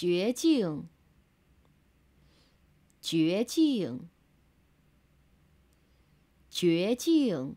绝境，绝境，绝境。